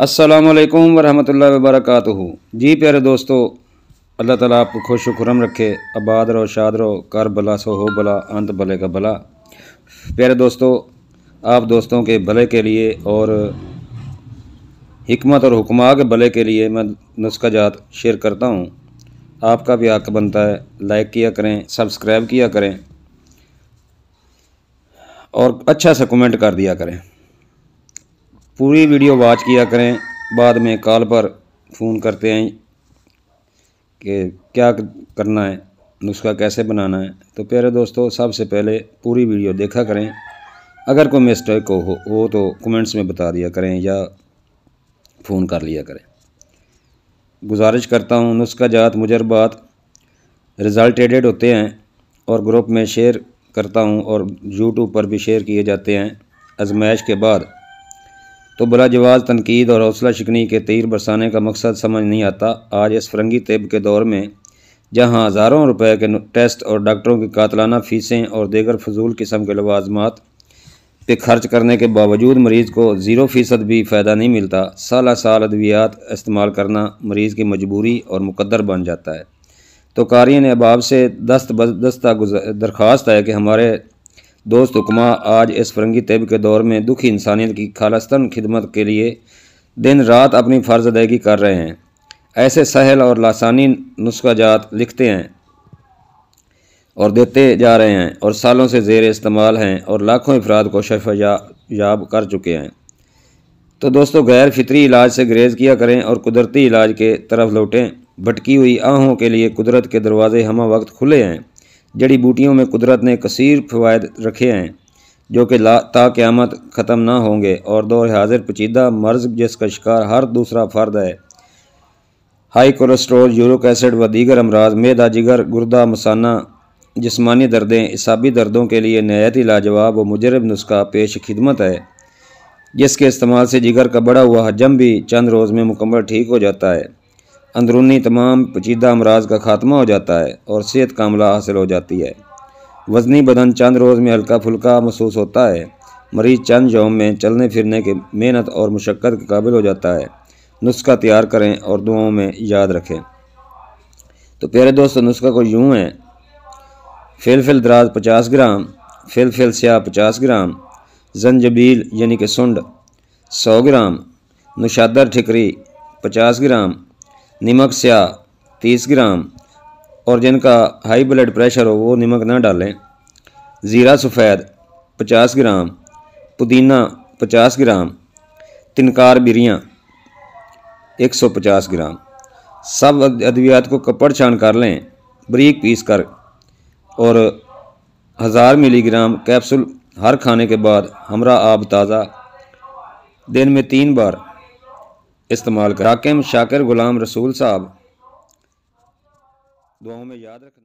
अस्सलाम वालेकुम ला वरक़ जी प्यारे दोस्तों अल्लाह ताला आपको खुश खुरम रखे आबाद रहो शाद रहो कर भला सो हो भला अंत भले का भला प्यारे दोस्तों आप दोस्तों के भले के लिए और हमत और हुक्मा के भले के लिए मैं नुस्खा जात शेयर करता हूँ आपका भी हक बनता है लाइक किया करें सब्सक्राइब किया करें और अच्छा सा कमेंट कर दिया करें पूरी वीडियो वाच किया करें बाद में कॉल पर फ़ोन करते हैं कि क्या करना है नुस्खा कैसे बनाना है तो प्यारे दोस्तों सबसे पहले पूरी वीडियो देखा करें अगर कोई मिस्टेक हो वो तो कमेंट्स में बता दिया करें या फ़ोन कर लिया करें गुजारिश करता हूँ नुस्खा जात मुजरबात एडेड होते हैं और ग्रुप में शेयर करता हूँ और यूट्यूब पर भी शेयर किए जाते हैं आजमाइश के बाद तो बला जवाज तनकीद और हौसला शिकनी के तीर बरसाने का मकसद समझ नहीं आता आज इस फरंगी तेब के दौर में जहाँ हज़ारों रुपए के टेस्ट और डॉक्टरों की कातलाना फ़ीसें और देगर फजूल किस्म के लवाजमात पे खर्च करने के बावजूद मरीज़ को ज़ीरो फ़ीसद भी फ़ायदा नहीं मिलता साल साल अद्वियात इस्तेमाल करना मरीज़ की मजबूरी और मुकदर बन जाता है तो कारी ने अब से दस्त दस्ता दरख्वास्त है कि हमारे दोस्त हुकमा आज इस फरंगी तब के दौर में दुखी इंसानियत की खालस्तन खिदमत के लिए दिन रात अपनी फ़र्ज अदायगी कर रहे हैं ऐसे सहल और लासानी नुस्खाजात लिखते हैं और देते जा रहे हैं और सालों से जेर इस्तेमाल हैं और लाखों अफराद को शर्फ याब कर चुके हैं तो दोस्तों गैर फितरी इलाज से ग्रेज़ किया करें और कुदरती इलाज के तरफ लौटें भटकी हुई आहों के लिए कुदरत के दरवाज़े हम वक्त खुले हैं जड़ी बूटियों में कुदरत ने कसीर फ़वायद रखे हैं जो कि ता क़्यामत ख़त्म ना होंगे और दौर हाजिर पचीदा मर्ज जिसका शिकार हर दूसरा फ़र्द है हाई कोलेस्ट्रोल यूरिक एसिड व दीगर अमराज मेदा जिगर गुर्दा मसाना जिसमानी दर्दें इसाबी दर्दों के लिए नहायती लाजवाब व मुजरब नुस्खा पेश खिदमत है जिसके इस्तेमाल से जिगर का बड़ा हुआ हजम भी चंद रोज़ में मुकम्मल ठीक हो जाता है अंदरूनी तमाम पचीदा अमराज का खात्मा हो जाता है और सेहत का अमला हासिल हो जाती है वजनी बदन चंद रोज़ में हल्का फुल्का महसूस होता है मरीज चंद जो में चलने फिरने के मेहनत और मशक्क़त के काबिल हो जाता है नुस्खा तैयार करें और दुआओं में याद रखें तो प्यारे दोस्तों नुस्खा को यूँ है फिलफिल दराज पचास ग्राम फिलफिल स्याह पचास ग्राम जंजबील यानी कि सुंड सौ ग्राम नुशादर ठिकरी पचास ग्राम नमक स्या तीस ग्राम और जिनका हाई ब्लड प्रेशर हो वो नमक ना डालें ज़ीरा सफ़ेद पचास ग्राम पुदीना पचास ग्राम तिनकार बिरियाँ एक सौ पचास ग्राम सब अद्वियात को कपड़ छान कर लें बरीक पीस कर और हज़ार मिलीग्राम कैप्सूल हर खाने के बाद हमरा आब ताज़ा दिन में तीन बार इस्तेमाल कर राकेम शाकिर ग़ुलाम रसूल साहब दुआओं में याद रखना